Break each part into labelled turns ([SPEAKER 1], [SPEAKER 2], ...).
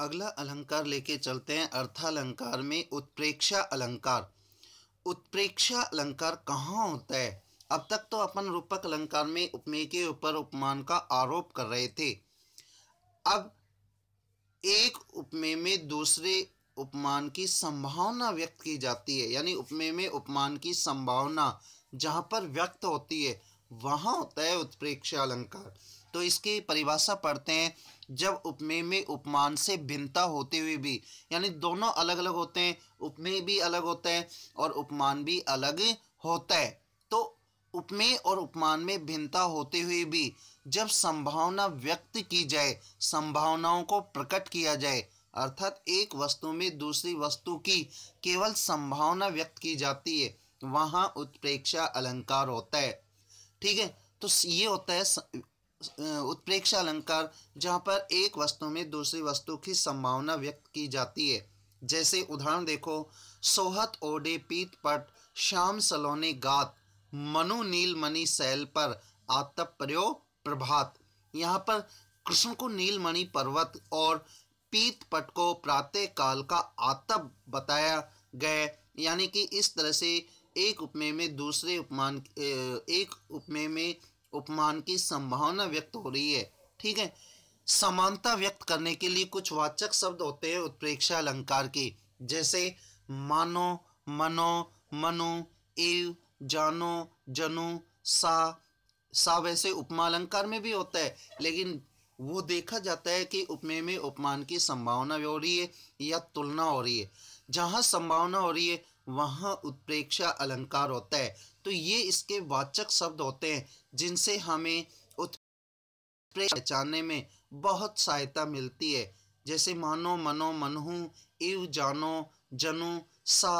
[SPEAKER 1] अगला अलंकार लेके चलते हैं अर्थालंकार में उत्प्रेक्षा अलंकार उत्प्रेक्षा अलंकार कहाँ होता है अब तक तो अपन रूपक अलंकार में उपमेय के ऊपर उपमान का आरोप कर रहे थे अब एक उपमेय में दूसरे उपमान की संभावना व्यक्त की जाती है यानी उपमेय में उपमान की संभावना जहाँ पर व्यक्त होती है वहाँ होता है उत्प्रेक्षा अलंकार तो इसकी परिभाषा पढ़ते हैं जब उपमेय में उपमान से भिन्नता होते हुए भी यानी दोनों अलग अलग होते हैं उपमेय भी अलग होता है और उपमान भी अलग होता है तो उपमेय और उपमान में भिन्नता होते हुए भी जब संभावना व्यक्त की जाए संभावनाओं को प्रकट किया जाए अर्थात एक वस्तु में दूसरी वस्तु की केवल संभावना व्यक्त की जाती है वहाँ उत्प्रेक्षा अलंकार होता है ठीक है तो ये होता है उत्प्रेक्षा अलंकार जहाँ पर एक वस्तु में दूसरी वस्तु की संभावना व्यक्त की जाती है जैसे उदाहरण देखो सोहत ओडे पीत पट श्याम सलोने गात मनु नील मणि सैल पर आतप प्रयो प्रभात यहाँ पर कृष्ण को नील मणि पर्वत और पीत पट को प्रातः काल का आतप बताया गया यानी कि इस तरह से एक उपमेय में दूसरे उपमान एक उपमेय में उपमान की संभावना व्यक्त हो रही है ठीक है समानता व्यक्त करने के लिए कुछ वाचक शब्द होते हैं उत्प्रेक्षा अलंकार के जैसे मानो मनो मनु एव जानो जनु सा सा वैसे उपमा अलंकार में भी होता है लेकिन वो देखा जाता है कि उपमेय में उपमान की संभावना हो रही है या तुलना हो रही है जहाँ संभावना हो रही है वहाँ उत्प्रेक्षा अलंकार होता है तो ये इसके वाचक शब्द होते हैं जिनसे हमें उत्प्रेक्षा पहचानने में बहुत सहायता मिलती है जैसे मानो मनो मनहू इव जानो जनु सा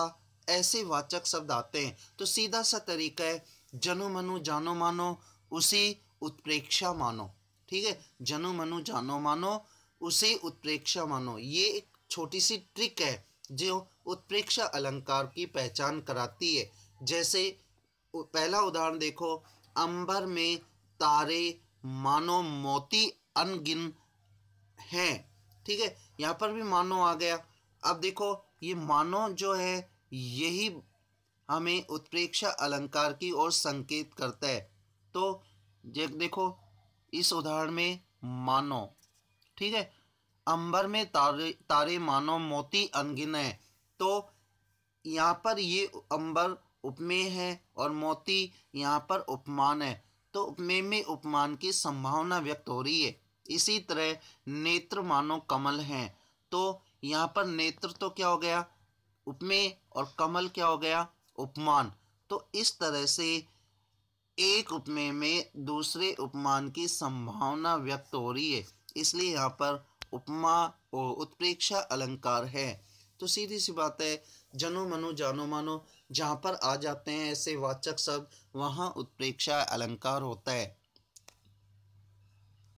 [SPEAKER 1] ऐसे वाचक शब्द आते हैं तो सीधा सा तरीका है जनु मनु जानो मानो उसी उत्प्रेक्षा मानो ठीक है जनु मनु जानो मानो उसे उत्प्रेक्षा मानो ये एक छोटी सी ट्रिक है जो उत्प्रेक्षा अलंकार की पहचान कराती है जैसे पहला उदाहरण देखो अंबर में तारे मानो मोती अनगिन हैं ठीक है यहाँ पर भी मानो आ गया अब देखो ये मानो जो है यही हमें उत्प्रेक्षा अलंकार की ओर संकेत करता है तो देखो इस उदाहरण में मानो ठीक है अंबर में तारे तारे मानो मोती है तो यहाँ पर ये अंबर उपमेय है और मोती यहाँ पर उपमान है तो उपमेय में उपमान की संभावना व्यक्त हो रही है इसी तरह नेत्र मानो कमल हैं तो यहाँ पर नेत्र तो क्या हो गया उपमेय और कमल क्या हो गया उपमान तो इस तरह से एक उपमेय में दूसरे उपमान की संभावना व्यक्त हो रही है इसलिए यहाँ पर उपमा और उत्प्रेक्षा अलंकार है तो सीधी सी बात है जनो मनो जानो मानो जहाँ पर आ जाते हैं ऐसे वाचक शब्द वहाँ उत्प्रेक्षा अलंकार होता है